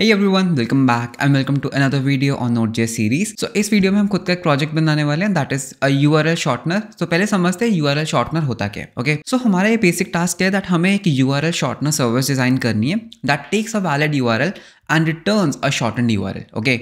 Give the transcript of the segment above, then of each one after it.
Hey everyone, welcome back and welcome to another video on Node.js series. So इस video में हम खुद का एक प्रोजेक्ट बनाने वाले हैं that is a URL shortener. तो पहले समझते हैं यू आर एल शॉर्टनर होता क्या है ओके सो हमारा ये बेसिक टास्क है दैट हमें एक U R L shortener service design करनी है that takes a valid URL and returns a shorten U R L okay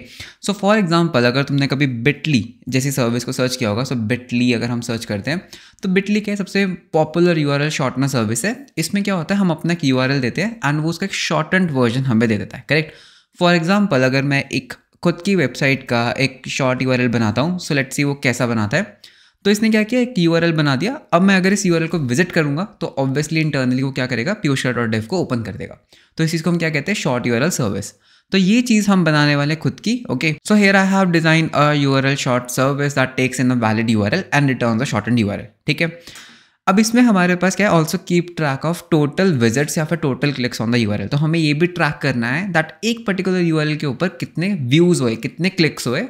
so for example अगर तुमने कभी बिटली जैसी सर्विस को सर्च किया होगा सो बिटली अगर हम सर्च करते हैं तो बिटली क्या सबसे popular U R L shortener service है इसमें क्या होता है हम अपना एक यू आर एल देते हैं एंड वो उसका एक शॉर्टेंड वर्जन हमें दे देता है करेक्ट फॉर एग्जाम्पल अगर मैं एक खुद की वेबसाइट का एक शॉर्ट यू आर एल बनाता हूँ सो लेट्स सी वो कैसा बनाता है तो इसने क्या किया एक यू बना दिया अब मैं अगर इस यू को विजिट करूंगा तो ऑब्वियसली इंटरनली वो क्या करेगा प्योर शर्ट और डेफ को ओपन कर देगा तो इस चीज़ को हम क्या कहते हैं शॉर्ट यू सर्विस तो ये चीज़ हम बनाने वाले खुद की okay so here I have design a U short service that takes in a valid U R L and return the short and U R L ठीक है अब इसमें हमारे पास क्या है also keep track of total visits या फिर total clicks on the U तो हमें ये भी ट्रैक करना है दैट एक पर्टिकुलर यू आर एल के ऊपर कितने व्यूज़ हुए कितने क्लिक्स हुए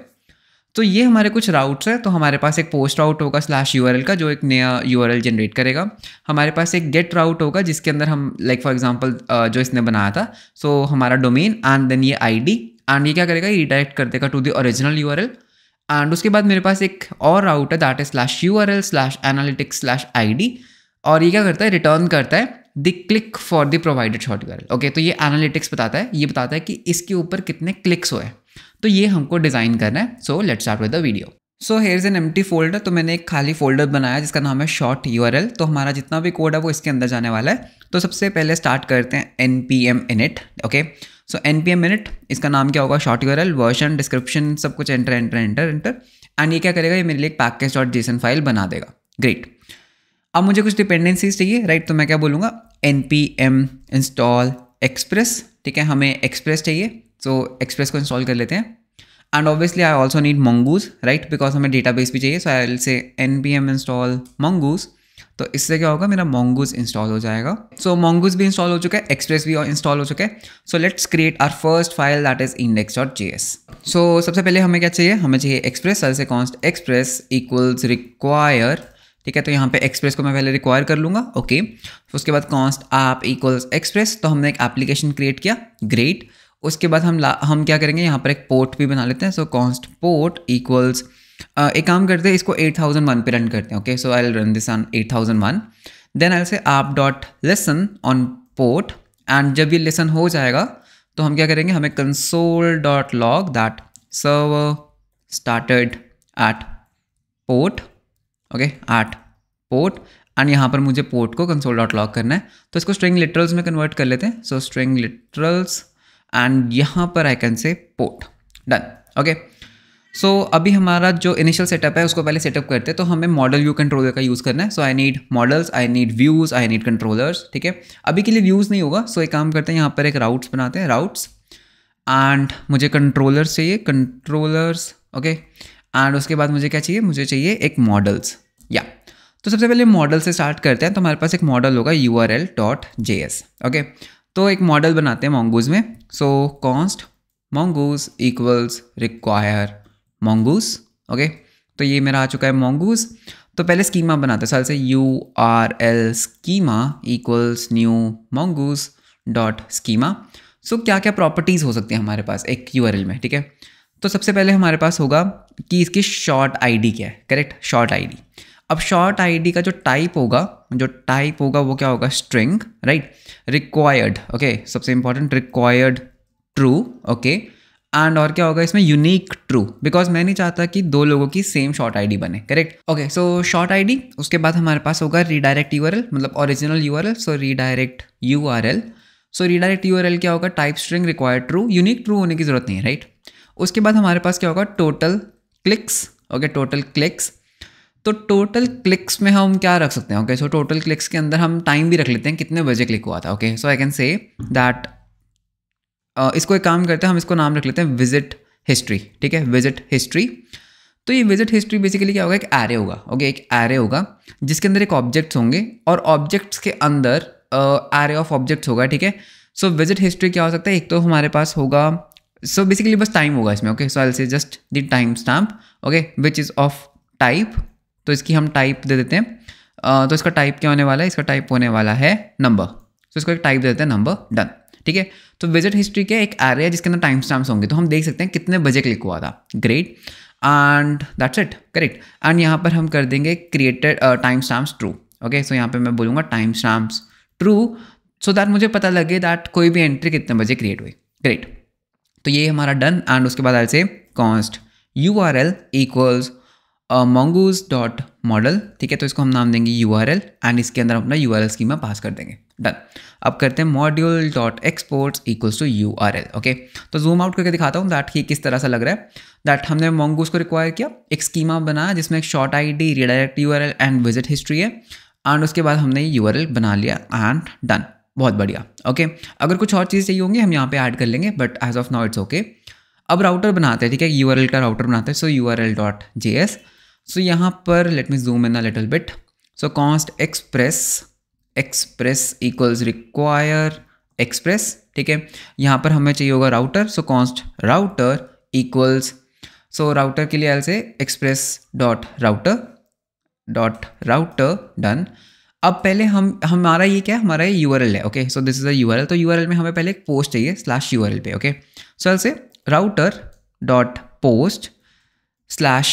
तो ये हमारे कुछ राउट्स हैं तो हमारे पास एक पोस्ट राउट होगा स्लैश यू का जो एक नया यू जनरेट करेगा हमारे पास एक गेट राउट होगा जिसके अंदर हम लाइक फॉर एग्जाम्पल जो इसने बनाया था सो so हमारा डोमेन एंड देन ये आई डी एंड ये क्या करेगा ये रिडायरेक्ट कर देगा to the original U and उसके बाद मेरे पास एक और राउट है that is slash U slash analytics slash I और ये क्या करता है रिटर्न करता है the click for the provided short U okay तो ये एनालिटिक्स बताता है ये बताता है कि इसके ऊपर कितने क्लिक्स हुए हैं तो ये हमको डिज़ाइन करना है so let start with the video so here is empty folder तो मैंने एक खाली फोल्डर बनाया जिसका नाम है शॉर्ट यू तो हमारा जितना भी कोड है वो इसके अंदर जाने वाला है तो सबसे पहले स्टार्ट करते हैं N P M init okay so N P M init इसका नाम क्या होगा शॉर्ट यू वर्जन डिस्क्रिप्शन सब कुछ enter enter enter enter and ये क्या करेगा ये मेरे लिए एक पैकेज डॉट जेसन फाइल बना देगा ग्रेट अब मुझे कुछ डिपेंडेंसीज चाहिए राइट तो मैं क्या बोलूँगा N P M install express ठीक है हमें एक्सप्रेस चाहिए सो एक्सप्रेस को इंस्टॉल कर लेते हैं and obviously I also need mongoose right because हमें डेटा बेस भी चाहिए so I will say N P M install mongoose तो इससे क्या होगा मेरा मोंगूज इंस्टॉल हो जाएगा सो so, मोंगूज भी इंस्टॉल हो चुका है एक्सप्रेस भी इंस्टॉल हो चुका है so let's create our first file that is index dot J S so सबसे पहले हमें क्या चाहिए हमें चाहिए express sir say const express equals require ठीक है तो यहाँ पे एक्सप्रेस को मैं पहले रिक्वायर कर लूँगा ओके okay. उसके बाद कॉन्स्ट आप इक्वल्स एक्सप्रेस तो हमने एक एप्लीकेशन क्रिएट किया ग्रेट उसके बाद हम हम क्या करेंगे यहाँ पर एक पोर्ट भी बना लेते हैं सो कॉन्स्ट पोर्ट इक्वल्स एक काम करते हैं इसको एट थाउजेंड वन पे रन करते हैं okay so I run this on eight thousand one then I say app dot listen on port and जब ये लेसन हो जाएगा तो हम क्या करेंगे हमें console dot log that server started at port okay at port and यहाँ पर मुझे पोर्ट को कंसोल डॉट लॉग करना है तो इसको स्ट्रिंग लिटरल्स में कन्वर्ट कर लेते हैं सो स्ट्रिंग लिटरल्स एंड यहाँ पर I can say port done okay so अभी हमारा जो इनिशियल सेटअप है उसको पहले सेटअप करते हैं तो हमें मॉडल व्यू कंट्रोलर का यूज़ करना है so I need models I need views I need controllers ठीक है अभी के लिए व्यूज़ नहीं होगा सो so, एक काम करते हैं यहाँ पर एक राउट्स बनाते हैं राउट्स एंड मुझे कंट्रोलर्स चाहिए कंट्रोलर्स ओके एंड उसके बाद मुझे क्या चाहिए मुझे चाहिए एक मॉडल्स या yeah. तो सबसे पहले मॉडल से स्टार्ट करते हैं तो हमारे पास एक मॉडल होगा U R L dot J S okay तो एक मॉडल बनाते हैं मोंगूज में so const mongoose equals require mongoose okay तो ये मेरा आ चुका है मोंगूज तो पहले स्कीमा बनाते साल say U R L schema equals new mongoose dot schema so क्या क्या प्रॉपर्टीज़ हो सकती हैं हमारे पास एक यू में ठीक है तो सबसे पहले हमारे पास होगा कि इसकी शॉर्ट आईडी क्या है करेक्ट शॉर्ट आईडी अब शॉर्ट आईडी का जो टाइप होगा जो टाइप होगा वो क्या होगा स्ट्रिंग राइट रिक्वायर्ड ओके सबसे important required true okay and और क्या होगा इसमें यूनिक ट्रू बिकॉज मैं नहीं चाहता कि दो लोगों की सेम शॉर्ट आईडी बने correct okay so short ID उसके बाद हमारे पास होगा रीडायरेक्ट यू मतलब original URL so redirect L so redirect U क्या होगा type string required true unique true होने की जरूरत नहीं है राइट उसके बाद हमारे पास क्या होगा total clicks okay total clicks तो टोटल क्लिक्स में हम क्या रख सकते हैं ओके सो टोटल क्लिक्स के अंदर हम टाइम भी रख लेते हैं कितने बजे क्लिक हुआ था okay so I can say that इसको एक काम करते हैं हम इसको नाम रख लेते हैं विजिट हिस्ट्री ठीक है विजिट हिस्ट्री तो ये विजिट हिस्ट्री बेसिकली क्या होगा एक एरे होगा ओके एक एरे होगा जिसके अंदर एक ऑब्जेक्ट्स होंगे और ऑब्जेक्ट्स के अंदर एरे ऑफ ऑब्जेक्ट्स होगा ठीक है सो विजिट हिस्ट्री क्या हो सकता है एक तो हमारे पास होगा सो बेसिकली बस टाइम होगा इसमें okay so I say just the timestamp okay which is of type तो इसकी हम टाइप दे देते हैं तो इसका टाइप क्या होने वाला है इसका टाइप होने वाला है नंबर तो इसको एक टाइप दे देते हैं नंबर डन ठीक है तो विजिट हिस्ट्री के एक आर है जिसके अंदर टाइम स्टैम्प्स होंगे तो हम देख सकते हैं कितने बजे क्लिक हुआ था great and that's it correct and यहाँ पर हम कर देंगे created timestamps true okay so यहाँ पर मैं बोलूँगा timestamp true so that मुझे पता लगे दैट कोई भी एंट्री कितने बजे क्रिएट हुई ग्रेट तो ये हमारा डन एंड उसके बाद I say const U R L equals mongoose dot model ठीक है तो इसको हम नाम देंगे यू आर एल एंड इसके अंदर अपना U R L schema pass कर देंगे डन अब करते हैं module dot exports equals to U R L okay तो जूम आउट करके दिखाता हूँ दैट किस तरह से लग रहा है दैट हमने मोंगूज को रिक्वायर किया एक स्कीमा बनाया जिसमें एक short I D redirect U R L and visit history है एंड उसके बाद हमने यू आर एल बना लिया एंड डन बहुत बढ़िया ओके okay? अगर कुछ और चीज़ चाहिए होंगी हम यहाँ पे ऐड कर लेंगे but as of now it's okay अब राउटर बनाते हैं ठीक है यू आर एल का राउटर बनाते हैं so U R L dot J S so so, यहाँ पर let me zoom in a little bit so const express express equals require express ठीक है यहाँ पर हमें चाहिए होगा router so const router equals so router के लिए I'll say express dot router dot router done अब पहले हम हमारा ये क्या है हमारा ये यू है okay so this is a U तो यू में हमें पहले एक पोस्ट चाहिए स्लैश यू पे okay so L say router dot post slash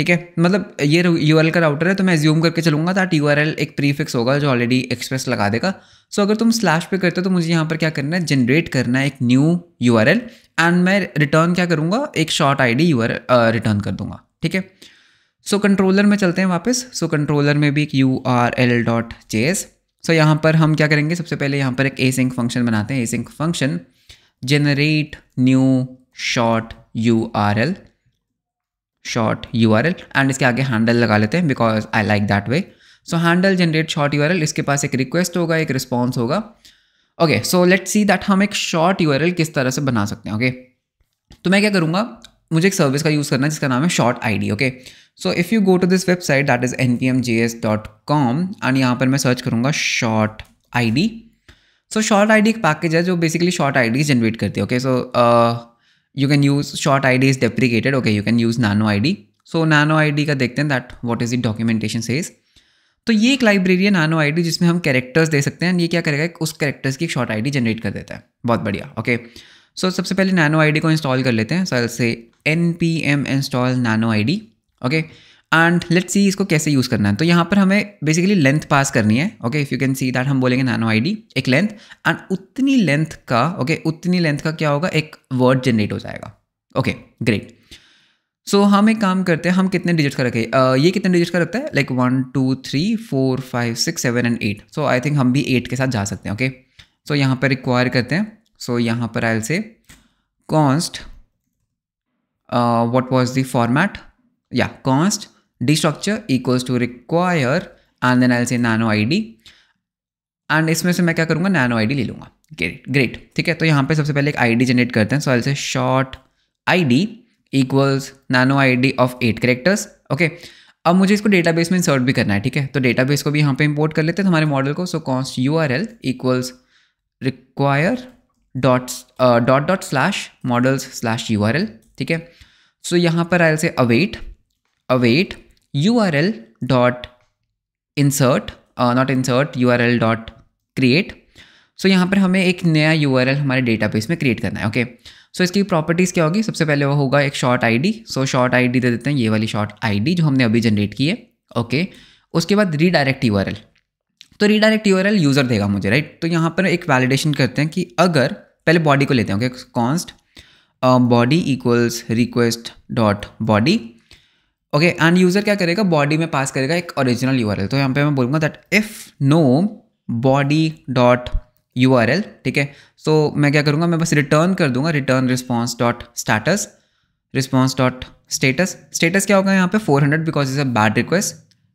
ठीक है मतलब ये यू का राउटर है तो मैं ज्यूम करके चलूंगा दैट यू एक प्रीफिक्स होगा जो ऑलरेडी एक्सप्रेस लगा देगा सो so, अगर तुम स्लैश पे करते हो तो मुझे यहाँ पर क्या करना है जनरेट करना है एक न्यू यू एंड मैं रिटर्न क्या करूँगा एक short I D U return कर दूंगा ठीक है सो कंट्रोलर में चलते हैं वापस सो कंट्रोलर में भी एक U R L dot J S so यहाँ पर हम क्या करेंगे सबसे पहले यहाँ पर एक ए सिंक फंक्शन बनाते हैं async function generate new short U R L short U R L and इसके आगे हैंडल लगा लेते हैं because I like that way so handle generate short U इसके पास एक रिक्वेस्ट होगा एक रिस्पॉन्स होगा okay so let see that हम एक शॉर्ट यू आर एल किस तरह से बना सकते हैं ओके okay? तो मैं क्या करूँगा मुझे एक सर्विस का यूज़ करना है जिसका नाम है short I D okay so if you go to this website that is N P M J S dot com and यहाँ पर मैं सर्च करूँगा short I D so short I D एक पैकेज है जो basically short I D generate करती है okay so uh, you can use short id is deprecated okay you can use nano id so nano id का देखते हैं that what is the documentation says तो ये एक लाइब्रेरी है नानो आईडी जिसमें हम कैरेक्टर्स दे सकते हैं ये क्या करेगा उस कैरेक्टर्स की एक शॉर्ट आईडी जनरेट कर देता है बहुत बढ़िया ओके सो सबसे पहले आई आईडी को इंस्टॉल कर लेते हैं सर say N P M install I ID okay okay? And let see इसको कैसे यूज़ करना है तो यहाँ पर हमें बेसिकली लेंथ पास करनी है okay if you can see that हम बोलेंगे नैनो आईडी एक लेंथ एंड उतनी लेंथ का ओके okay, उतनी लेंथ का क्या होगा एक वर्ड जनरेट हो जाएगा ओके ग्रेट सो हम एक काम करते हैं हम कितने डिजिट का रखें uh, ये कितने डिजिट का रखता है like one two three four five six seven and eight so I think हम भी एट के साथ जा सकते हैं ओके okay? सो so, यहाँ पर रिक्वायर करते हैं सो so, यहाँ पर I say const what was the format या const D structure equals to require and then I'll say nano ID and इसमें से मैं क्या करूँगा नैनो आईडी ले लूँगा ग्रेट ग्रेट ठीक है तो यहाँ पे सबसे पहले एक id जनरेट करते हैं so I say short ID equals nano ID of eight characters okay अब मुझे इसको डेटाबेस में इंसर्ट भी करना है ठीक है तो डेटाबेस को भी यहाँ पे इंपोर्ट कर लेते हैं हमारे मॉडल को so const U R L equals require dot dot dot slash models slash U R L ठीक है सो यहाँ पर I say await await url dot insert uh, not insert url dot create so so, यहाँ पर हमें एक नया you हमारे डेटाबेस में क्रिएट करना है ओके okay? सो so, इसकी प्रॉपर्टीज़ क्या होगी सबसे पहले वो होगा एक short ID so short ID दे देते हैं ये वाली शॉर्ट आईडी जो हमने अभी जनरेट की है ओके okay? उसके बाद रीडायरेक्ट यू तो रीडायरेक्ट यू यूज़र देगा मुझे राइट right? तो यहाँ पर एक वैलिडेशन करते हैं कि अगर पहले बॉडी को लेते हैं okay const body equals request dot body okay and user क्या करेगा बॉडी में पास करेगा एक ओरिजिनल यू तो यहाँ पे मैं बोलूँगा that if no body dot U ठीक है सो मैं क्या करूँगा मैं बस रिटर्न कर दूंगा return response dot status response dot status status क्या होगा यहाँ पे 400 because is a bad request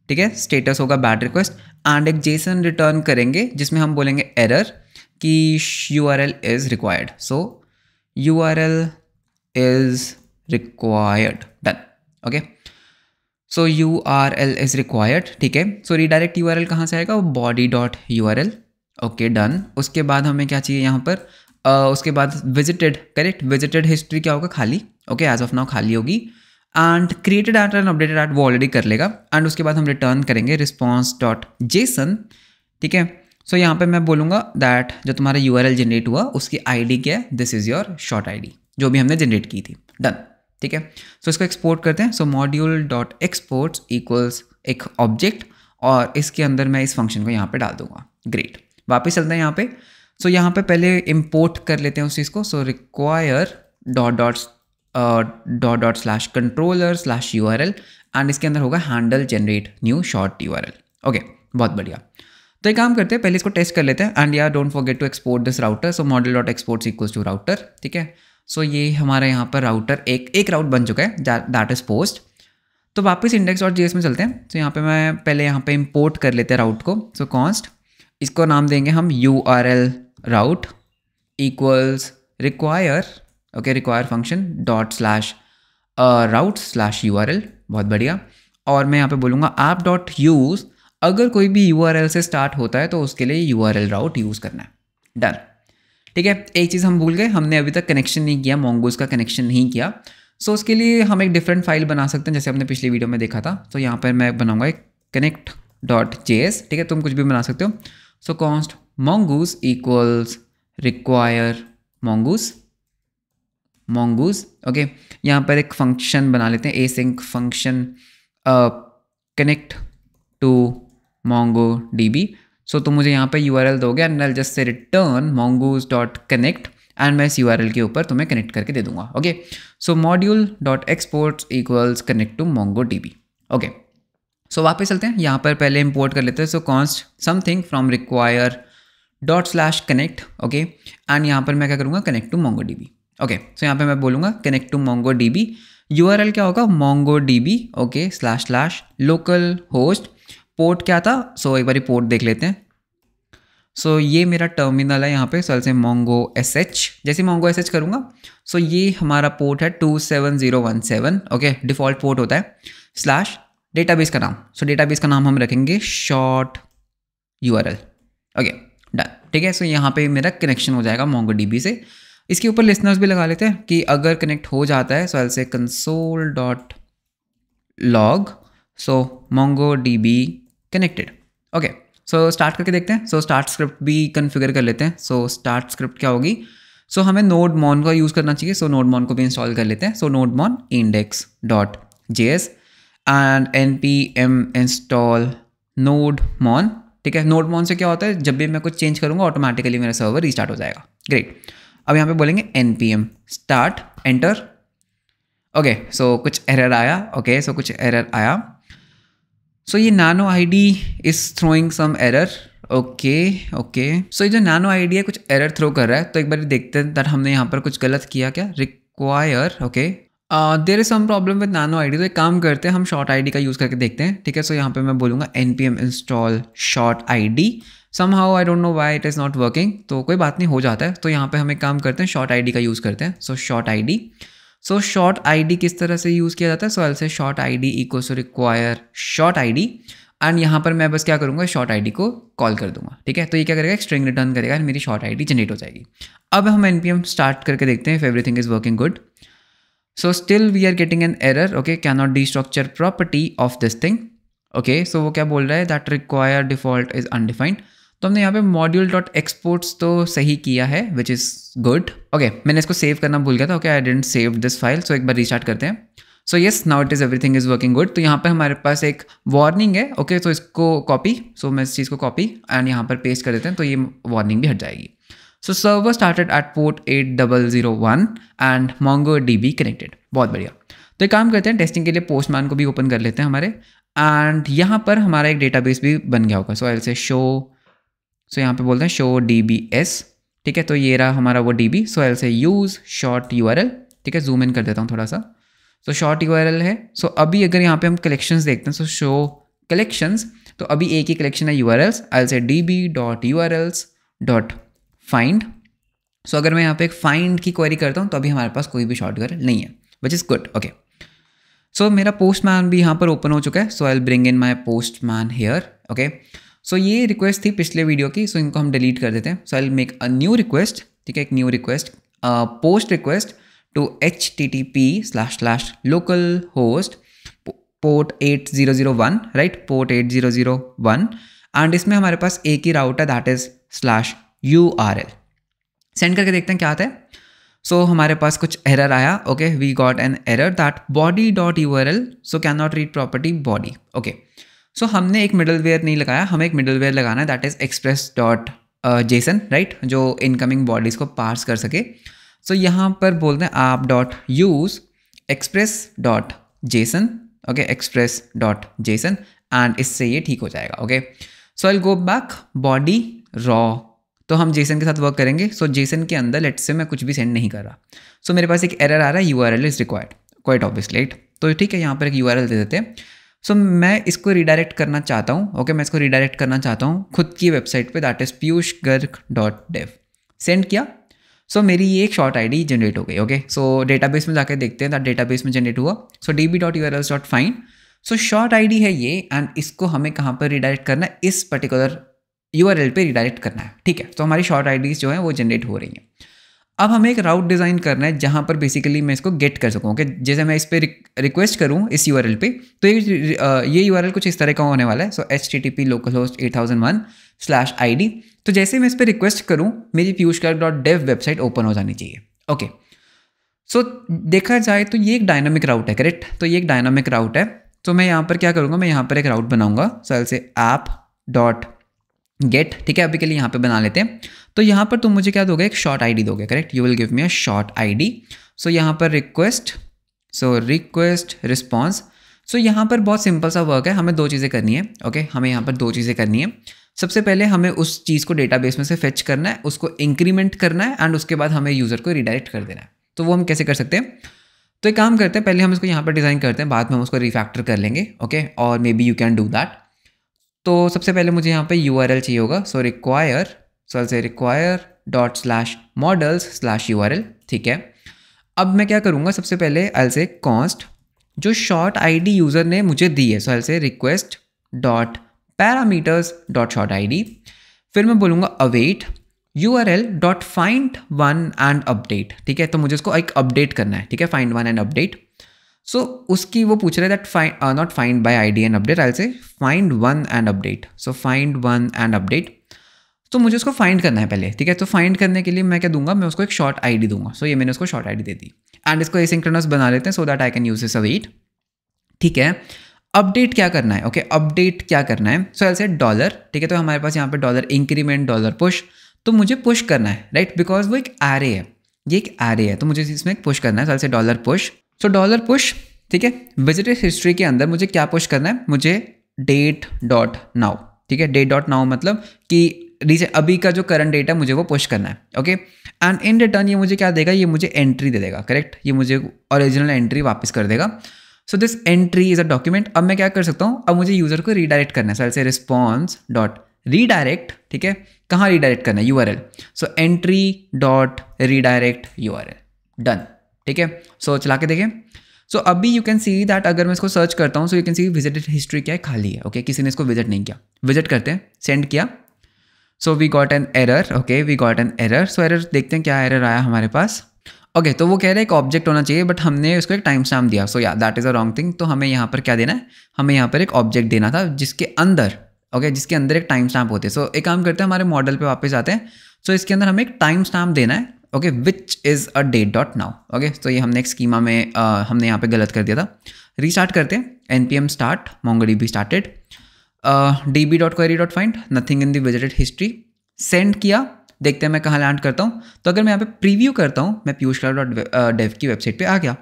ठीक है स्टेटस होगा बैड रिक्वेस्ट एंड एक जेसन रिटर्न करेंगे जिसमें हम बोलेंगे एरर कि U R L is required so U R L is required done okay so U R L is required ठीक है so redirect U R L कहाँ से आएगा body dot U R L okay done उसके बाद हमें क्या चाहिए यहाँ पर uh, उसके बाद विजिटेड करेक्ट विजिटेड हिस्ट्री क्या होगा खाली ओके एज ऑफ नाउ खाली होगी and created at and updated at वो ऑलरेडी कर लेगा एंड उसके बाद हम रिटर्न करेंगे रिस्पॉन्स डॉट जेसन ठीक है सो यहाँ पर मैं बोलूँगा दैट जो तुम्हारा यू आर एल जनरेट हुआ उसकी आई डी क्या है this is your short I D जो भी हमने जनरेट की थी डन ठीक है सो इसको एक्सपोर्ट करते हैं so module dot exports equals एक ऑब्जेक्ट और इसके अंदर मैं इस फंक्शन को यहाँ पे डाल दूंगा ग्रेट वापस चलते हैं यहाँ पे सो so, यहाँ पे पहले इम्पोर्ट कर लेते हैं उस चीज़ को so require dot dot dot dot slash controller slash U R L and इसके अंदर होगा handle generate new short U R L okay बहुत बढ़िया तो एक काम करते हैं पहले इसको टेस्ट कर लेते हैं एंड या don't forget to export this router so model dot exports equals to router ठीक है सो ये हमारा यहाँ पर राउटर एक एक राउट बन चुका है दैट इज़ पोस्ट तो वापस इंडेक्स डॉट जी में चलते हैं तो यहाँ पे मैं पहले यहाँ पे इंपोर्ट कर लेते हैं राउट को सो so कॉन्स्ट इसको नाम देंगे हम U R L route equals require okay require function dot slash route slash U R L बहुत बढ़िया और मैं यहाँ पे बोलूँगा ऐप डॉट यूज़ अगर कोई भी यू आर एल से स्टार्ट होता है तो उसके लिए U R L route use करना है डन ठीक है एक चीज़ हम भूल गए हमने अभी तक कनेक्शन नहीं किया मोंगोज का कनेक्शन नहीं किया सो so, उसके लिए हम एक डिफरेंट फाइल बना सकते हैं जैसे हमने पिछली वीडियो में देखा था तो यहाँ पर मैं बनाऊँगा एक कनेक्ट डॉट जे एस ठीक है तुम कुछ भी बना सकते हो so const mongoose equals require mongoose mongoose okay यहाँ पर एक फंक्शन बना लेते हैं async function connect to Mongo D B so तो मुझे यहाँ पे यू आर एल दोगे एंड एल जस्ट से return mongoose dot connect and मैं इस यू आर एल के ऊपर तुम्हें कनेक्ट करके दे दूंगा okay so module dot export equals connect to Mongo D B okay so वापस चलते हैं यहाँ पर पहले इम्पोर्ट कर लेते हैं so const something from require dot slash connect okay and यहाँ पर मैं क्या करूँगा connect to Mongo D B okay so यहाँ पर मैं बोलूँगा connect to Mongo D B U R L क्या होगा Mongo D B okay slash slash localhost port क्या था सो so, एक बार पोर्ट देख लेते हैं सो so, ये मेरा टर्मिनल है यहाँ पे सो ऐसे मोंगो एस एच जैसे मोंगो एस एच करूँगा सो so, ये हमारा पोर्ट है two seven zero one seven okay default port होता है स्लैश डेटाबेस का नाम सो so, डेटाबेस का नाम हम रखेंगे short U R L okay done ठीक है सो so, यहाँ पे मेरा कनेक्शन हो जाएगा मोंगो डी से इसके ऊपर लिसनर्स भी लगा लेते हैं कि अगर कनेक्ट हो जाता है so L say console dot log so Mongo D B connected okay so start करके देखते हैं सो स्टार्ट स्क्रिप्ट भी कन्फिगर कर लेते हैं सो स्टार्ट स्क्रिप्ट क्या होगी सो so, हमें नोड मॉन का यूज़ करना चाहिए सो नोड मॉन को भी इंस्टॉल कर लेते हैं so nodemon index dot J S and N P M install nodemon ठीक है नोड मॉन से क्या होता है जब भी मैं कुछ चेंज करूँगा ऑटोमेटिकली मेरा सर्वर रिस्टार्ट हो जाएगा ग्रेट अब यहाँ पे बोलेंगे N P M start enter okay so कुछ एरर आया ओके okay, सो so कुछ एरर आया सो ये nano I D is throwing some error okay okay so ये जो नानो डी है कुछ एरर थ्रो कर रहा है तो एक बार देखते हैं दैट हमने यहाँ पर कुछ गलत किया क्या require okay there is some problem with nano I D तो एक काम करते हैं हम शॉर्ट डी का यूज़ करके देखते हैं ठीक है सो so, यहाँ पर मैं बोलूँगा N P M install short I D somehow I don't know why it is not working तो कोई बात नहीं हो जाता है तो यहाँ पर हम एक काम करते हैं शॉर्ट आई डी का यूज़ करते हैं so short I D so short ID किस तरह से यूज़ किया जाता है सो एल से शॉर्ट आईडी इक्व so require short ID and यहाँ पर मैं बस क्या करूँगा शॉर्ट आईडी को कॉल कर दूंगा ठीक है तो ये क्या करेगा स्ट्रिंग रिटर्न करेगा मेरी शॉर्ट आईडी जनरेट हो जाएगी अब हम एम स्टार्ट करके देखते हैं if everything is working good so still we are getting an error okay cannot destructure property of this thing okay so वो क्या बोल रहा है that require default is undefined तो हमने यहाँ पे मॉड्यूल डॉट एक्सपोर्ट्स तो सही किया है विच इज़ गुड ओके मैंने इसको सेव करना भूल गया था okay I didn't save this file so एक बार रिस्टार्ट करते हैं so yes now it is everything is working good तो यहाँ पे हमारे पास एक वार्निंग है ओके okay, तो so इसको कॉपी सो so मैं इस चीज़ को कॉपी एंड यहाँ पर पेस्ट कर देते हैं तो ये वार्निंग भी हट जाएगी so server started at port eight double zero one and Mongo D B connected बहुत बढ़िया तो एक काम करते हैं टेस्टिंग के लिए पोस्टमैन को भी ओपन कर लेते हैं हमारे एंड यहाँ पर हमारा एक डेटाबेस भी बन गया होगा सो आई से शो सो यहाँ पे बोलते हैं शो डी बी एस ठीक है तो ये रहा हमारा वो D B so L say use short U R L ठीक है जूम इन कर देता हूँ थोड़ा सा so short U R L है सो so, अभी अगर यहाँ पे हम कलेक्शंस देखते हैं सो शो कलेक्शंस तो अभी एक ही कलेक्शन है U R Ls I'll say D B dot U R Ls dot find so अगर मैं यहाँ पे एक फाइंड की क्वेरी करता हूँ तो अभी हमारे पास कोई भी शॉर्ट एल नहीं है which is good okay so मेरा पोस्टमैन भी यहाँ पर ओपन हो चुका है so I will bring in my postman here okay so ये रिक्वेस्ट थी पिछले वीडियो की सो इनको हम डिलीट कर देते हैं so I make a new request ठीक है एक new request post request to H T T P slash slash localhost port eight zero zero one right port eight zero zero one and इसमें हमारे पास एक ही route है that is slash U R L send करके देखते हैं क्या आता है सो so, हमारे पास कुछ एरर आया okay we got an error that body dot U R L so cannot read property body okay so so, हमने एक मिडल वेयर नहीं लगाया हमें एक मिडल वेयर लगाना है that is express dot JSON right जो इनकमिंग बॉडीज़ को पार्स कर सके सो so, यहाँ पर बोलते हैं app dot use express dot JSON okay express dot JSON and इससे ये ठीक हो जाएगा okay so I go back body raw तो हम जेसन के साथ वर्क करेंगे सो so, जेसन के अंदर लेट्स से मैं कुछ भी सेंड नहीं कर रहा सो so, मेरे पास एक एरर आ रहा है U R L is required quite obviously right तो ठीक है यहाँ पर एक यू आर एल दे देते हैं सो so, मैं इसको रिडायरेक्ट करना चाहता हूँ ओके okay, मैं इसको रिडायरेक्ट करना चाहता हूँ खुद की वेबसाइट पे that is Piyush Garg dot dev send किया सो so, मेरी ये एक शॉर्ट डी जनरेट हो गई ओके सो बेस में जाकर देखते हैं दैट बेस में जनरेट हुआ so D B dot U R S dot find so short D है ये एंड इसको हमें कहाँ पर रिडायरेक्ट करना है इस पर्टिकुलर यू आर एल पर रिडायरेक्ट करना है ठीक है तो so, हमारी शॉर्ट आईडीज़ जो है वो जनरेट हो रही हैं अब हमें एक राउट डिज़ाइन करना है जहाँ पर बेसिकली मैं इसको गेट कर सकूँ ओके जैसे मैं इस पर रिक्वेस्ट करूँ इस यू पे तो ये ये यू कुछ इस तरह का होने वाला है so H T T P localhost eight thousand one slash I D तो जैसे मैं इस पर रिक्वेस्ट करूँ मेरी पीयूष क्लर्क डॉट डेव वेबसाइट ओपन हो जानी चाहिए ओके सो देखा जाए तो ये एक डायनामिक राउट है करेक्ट तो ये एक डायनामिक राउट है तो मैं यहाँ पर क्या करूँगा मैं यहाँ पर एक राउट बनाऊँगा so L say app dot get ठीक है अभी के लिए यहाँ पे बना लेते हैं तो यहाँ पर तुम मुझे क्या दोगे एक शॉर्ट आईडी दोगे correct you will give me a short ID so यहाँ पर request so request response so यहाँ पर बहुत सिंपल सा वर्क है हमें दो चीज़ें करनी है ओके okay? हमें यहाँ पर दो चीज़ें करनी है सबसे पहले हमें उस चीज़ को डेटाबेस में से फेच करना है उसको इंक्रीमेंट करना है एंड उसके बाद हमें यूज़र को रिडायरेक्ट कर देना है तो वो हम कैसे कर सकते हैं तो एक काम करते हैं पहले हम इसको यहाँ पर डिज़ाइन करते हैं बाद में हम उसको रिफैक्टर कर लेंगे ओके और maybe you can do that तो सबसे पहले मुझे यहाँ पर यू चाहिए होगा सो require so I say require dot slash models slash U ठीक है अब मैं क्या करूँगा सबसे पहले आई से कॉस्ट जो शॉर्ट डी यूज़र ने मुझे दी है so I say request dot parameters dot short D फिर मैं बोलूँगा await U R L dot find one and update ठीक है तो मुझे इसको एक अपडेट करना है ठीक है find one and update so उसकी वो पूछ रहे that find not find by I D and update I say find one and update so find one and update तो मुझे उसको फाइंड करना है पहले ठीक है तो फाइंड करने के लिए मैं क्या दूंगा मैं उसको एक शॉर्ट आईडी दूंगा सो so, ये मैंने उसको शॉर्ट आईडी दे दी एंड इसको एसिंक्रोनस बना लेते हैं so that I can use इस अवेट ठीक है अपडेट क्या करना है ओके okay, अपडेट क्या करना है सो एल से डॉलर ठीक है तो हमारे पास यहाँ पर डॉलर इंक्रीमेंट डॉलर पुश तो मुझे पुश करना है राइट right? बिकॉज वो एक आरे है ये एक आरे है तो मुझे इसमें एक पुश करना है so L say dollar push so dollar push ठीक है विजिटर हिस्ट्री के अंदर मुझे क्या पुश करना है मुझे डेट डॉट नाउ ठीक है डेट डॉट नाउ मतलब कि रिसे अभी का जो करंट डेट है मुझे वो पुश करना है ओके एंड इन रिटर्न ये मुझे क्या देगा ये मुझे एंट्री दे देगा करेक्ट ये मुझे ओरिजिनल एंट्री वापस कर देगा so this entry is a document अब मैं क्या कर सकता हूँ अब मुझे यूज़र को रीडायरेक्ट करना है सर से रिस्पॉन्स डॉट रीडायरेक्ट ठीक है कहाँ रीडायरेक्ट करना है U R L so entry dot redirect U R L done ठीक है सो चला के देखें सो so, अभी यू कैन सी दैट अगर मैं इसको सर्च करता हूँ so you can see visited history क्या है खाली है ओके okay? किसी ने इसको विजिट नहीं किया विजिट करते हैं सेंड किया so we got an error okay we got an error so error देखते हैं क्या एरर आया हमारे पास ओके okay, तो वो कह रहे हैं एक ऑब्जेक्ट होना चाहिए बट हमने उसको एक टाइम स्टैम्प दिया सो या that is a wrong thing तो हमें यहाँ पर क्या देना है हमें यहाँ पर एक ऑब्जेक्ट देना था जिसके अंदर ओके okay, जिसके अंदर एक टाइम स्टैम्प होते हैं सो so, एक काम करते हैं हमारे मॉडल पे वापस आते हैं सो so, इसके अंदर हमें एक टाइम स्टैम्प देना है okay which is a date dot now okay तो ये हमने एक स्कीमा में आ, हमने यहाँ पर गलत कर दिया था रीस्टार्ट करते हैं N P M start Mongo D B started D B dot query dot find nothing in the visited history send किया देखते हैं मैं कहाँ लैंड करता हूँ तो अगर मैं यहाँ पे प्रीव्यू करता हूँ मैं पीयूष क्लाउड डॉट डेव की वेबसाइट पे आ गया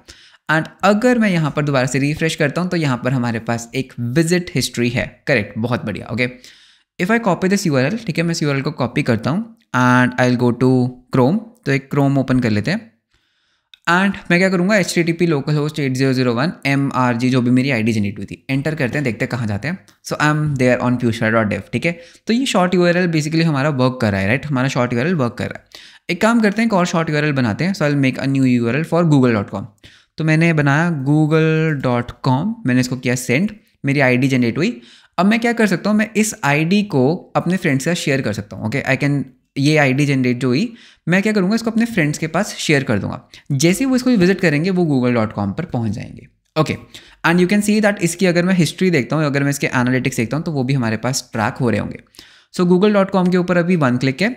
एंड अगर मैं यहाँ पर दोबारा से रिफ्रेश करता हूँ तो यहाँ पर हमारे पास एक विजिट हिस्ट्री है करेक्ट बहुत बढ़िया okay if I copy this U ठीक है मैं इस यू को कॉपी करता हूँ and I will go to Chrome तो एक क्रोम ओपन कर लेते हैं एंड मैं क्या करूँगा H T T P localhost eight zero zero one M R G जो भी मेरी आई डी जनरेट हुई थी एंटर करते हैं देखते हैं कहाँ जाते हैं so I am there on Piyush dot dev ठीक है तो ये short U R L basically हमारा वर्क कर रहा है राइट हमारा short U R L work कर रहा है एक काम करते हैं एक और शॉर्ट यू आर एल बनाते हैं so I make a new U R L for Google dot com तो मैंने बनाया गूगल डॉट कॉम मैंने इसको किया सेंड मेरी आई डी जनरेट हुई अब मैं क्या कर सकता हूँ मैं इस आई डी को अपने फ्रेंड से शेयर कर सकता हूँ ओके आई कैन ये आईडी जनरेट जो हुई मैं क्या करूँगा इसको अपने फ्रेंड्स के पास शेयर कर दूंगा जैसे वो इसको विजिट करेंगे वो गूगल डॉट कॉम पर पहुँच जाएंगे okay and you can see that इसकी अगर मैं हिस्ट्री देखता हूँ अगर मैं इसके एनालिटिक्स देखता हूँ तो वो भी हमारे पास ट्रैक हो रहे होंगे सो गूगल डॉट कॉम के ऊपर अभी वन क्लिक है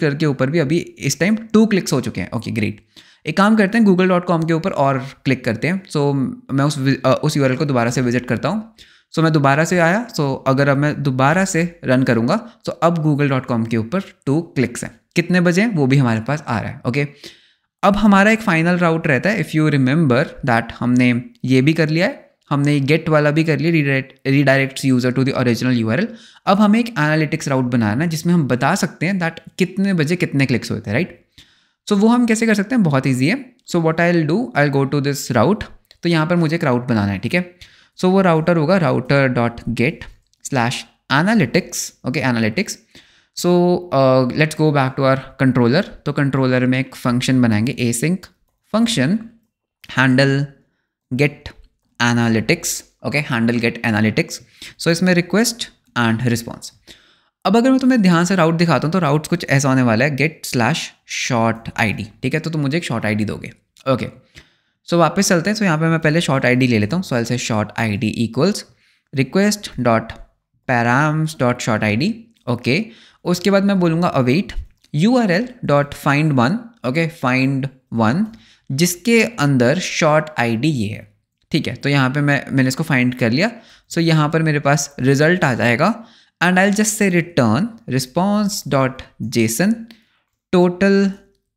कर के ऊपर भी अभी इस टाइम टू क्लिक्स हो चुके हैं ओके okay, ग्रेट एक काम करते हैं गूगल डॉट कॉम के ऊपर और क्लिक करते हैं सो so, मैं उस आ, uh, उस यू को दोबारा से विजिट करता हूँ सो मैं दोबारा से आया सो अगर अब मैं दोबारा से रन करूँगा तो अब गूगल डॉट कॉम के ऊपर टू क्लिक्स हैं कितने बजे हैं वो भी हमारे पास आ रहा है ओके अब हमारा एक फाइनल राउट रहता है इफ़ यू रिमेंबर दैट हमने ये भी कर लिया है हमने गेट वाला भी कर लिया redirect redirect user to the original you अब हमें एक एनालिटिक्स राउट बनाना है जिसमें हम बता सकते हैं दैट कितने बजे कितने क्लिक्स होते हैं राइट सो वो हम कैसे कर सकते हैं बहुत ईजी है so what I do I go to this route तो यहाँ पर मुझे एक राउट बनाना है ठीक है सो वो राउटर होगा router dot get slash analytics okay analytics so let's go back to our controller तो कंट्रोलर में एक फंक्शन बनाएंगे async function handle get analytics okay handle get analytics so इसमें रिक्वेस्ट एंड रिस्पॉन्स अब अगर मैं तुम्हें ध्यान से राउट दिखाता हूँ तो राउट कुछ ऐसा होने वाला है गेट स्लैश शॉर्ट आई ठीक है तो तुम मुझे एक शॉर्ट आई दोगे ओके okay. सो so, वापस चलते हैं सो so, यहाँ पे मैं पहले शॉर्ट आईडी ले लेता हूँ सो एल से short ID equals request dot params dot short ID okay उसके बाद मैं बोलूँगा await U R L dot find one okay find one जिसके अंदर शॉर्ट आईडी ये है ठीक है तो यहाँ पे मैं मैंने इसको फाइंड कर लिया सो so, यहाँ पर मेरे पास रिजल्ट आ जाएगा एंड आई जस्ट से return response dot JSON total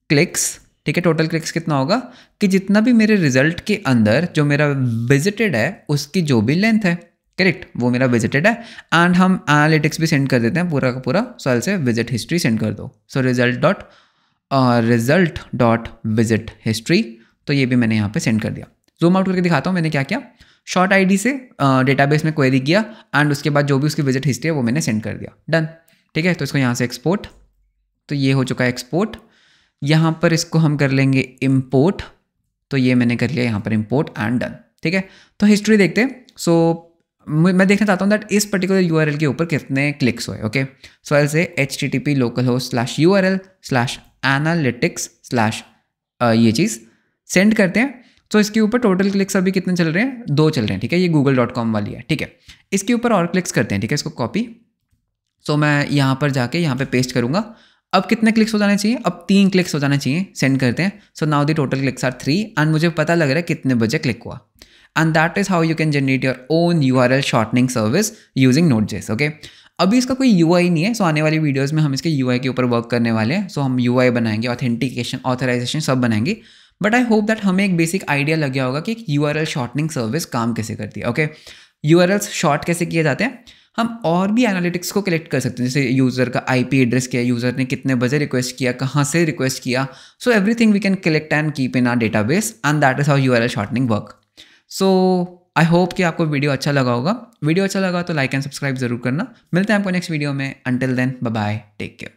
clicks ठीक है टोटल क्लिक्स कितना होगा कि जितना भी मेरे रिजल्ट के अंदर जो मेरा विजिटेड है उसकी जो भी लेंथ है करेक्ट वो मेरा विजिटेड है एंड हम एनालिटिक्स भी सेंड कर देते हैं पूरा का पूरा सॉल से विजिट हिस्ट्री सेंड कर दो so result dot result dot visit history तो ये भी मैंने यहाँ पे सेंड कर दिया जूम आउट करके दिखाता हूँ मैंने क्या किया शॉर्ट आईडी से डेटाबेस uh, में क्वेरी किया एंड उसके बाद जो भी उसकी विजिट हिस्ट्री है वो मैंने सेंड कर दिया डन ठीक है तो इसको यहाँ से एक्सपोर्ट तो ये हो चुका है एक्सपोर्ट यहाँ पर इसको हम कर लेंगे इम्पोर्ट तो ये मैंने कर लिया यहाँ पर इम्पोर्ट एंड डन ठीक है तो हिस्ट्री देखते हैं सो मैं देखना चाहता हूँ दैट इस पर्टिकुलर यू के ऊपर कितने क्लिक्स हुए ओके सो एल से H T T P localhost slash U R L slash analytics slash ये चीज़ सेंड करते हैं तो so, इसके ऊपर टोटल क्लिक्स अभी कितने चल रहे हैं दो चल रहे हैं ठीक है ये गूगल डॉट कॉम वाली है ठीक है इसके ऊपर और क्लिक्स करते हैं ठीक है इसको कॉपी सो so, मैं यहाँ पर जाके यहाँ पे पेस्ट करूँगा अब कितने क्लिक्स हो जाने चाहिए अब तीन क्लिक्स हो जाने चाहिए सेंड करते हैं so now the total clicks are three and मुझे पता लग रहा है कितने बजे क्लिक हुआ and that is how you can generate your own U R L shortening service using node JS okay अभी इसका कोई यू नहीं है सो आने वाली वीडियोज़ में हम इसके यू के ऊपर वर्क करने वाले हैं सो हम यू बनाएंगे ऑथेंटिकेशन ऑथराइजेशन सब बनाएंगे बट आई होप दैट हमें एक बेसिक आइडिया लग गया होगा कि U R L shortening service काम कैसे करती है okay U R Ls short कैसे किए जाते हैं हम और भी एनालिटिक्स को कलेक्ट कर सकते हैं जैसे यूज़र का आईपी एड्रेस क्या है यूज़र ने कितने बजे रिक्वेस्ट किया कहाँ से रिक्वेस्ट किया so everything we can collect and keep in our database and that is how U R L shortening work so I hope कि आपको वीडियो अच्छा लगा होगा वीडियो अच्छा लगा तो लाइक एंड सब्सक्राइब जरूर करना मिलते हैं आपको नेक्स्ट वीडियो में until then bye take care